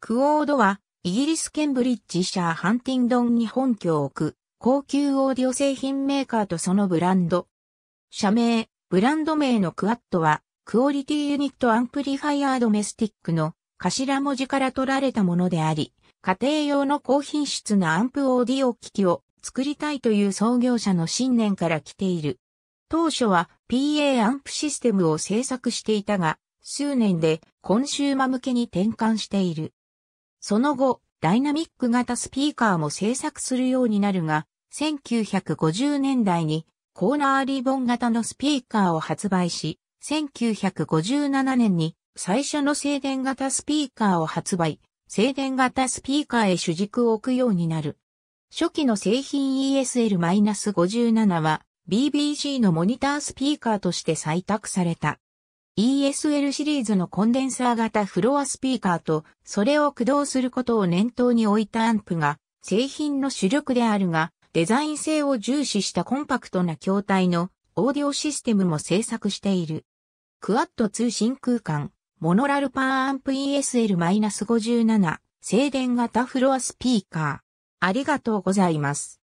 クオードは、イギリスケンブリッジシャーハンティンドンに本拠を置く、高級オーディオ製品メーカーとそのブランド。社名、ブランド名のクワットは、クオリティユニットアンプリファイアードメスティックの頭文字から取られたものであり、家庭用の高品質なアンプオーディオ機器を作りたいという創業者の信念から来ている。当初は PA アンプシステムを製作していたが、数年でコンシューマ向けに転換している。その後、ダイナミック型スピーカーも製作するようになるが、1950年代にコーナーリボン型のスピーカーを発売し、1957年に最初の静電型スピーカーを発売、静電型スピーカーへ主軸を置くようになる。初期の製品 ESL-57 は BBC のモニタースピーカーとして採択された。ESL シリーズのコンデンサー型フロアスピーカーと、それを駆動することを念頭に置いたアンプが、製品の主力であるが、デザイン性を重視したコンパクトな筐体のオーディオシステムも制作している。クアッド通信空間、モノラルパーアンプ ESL-57 静電型フロアスピーカー。ありがとうございます。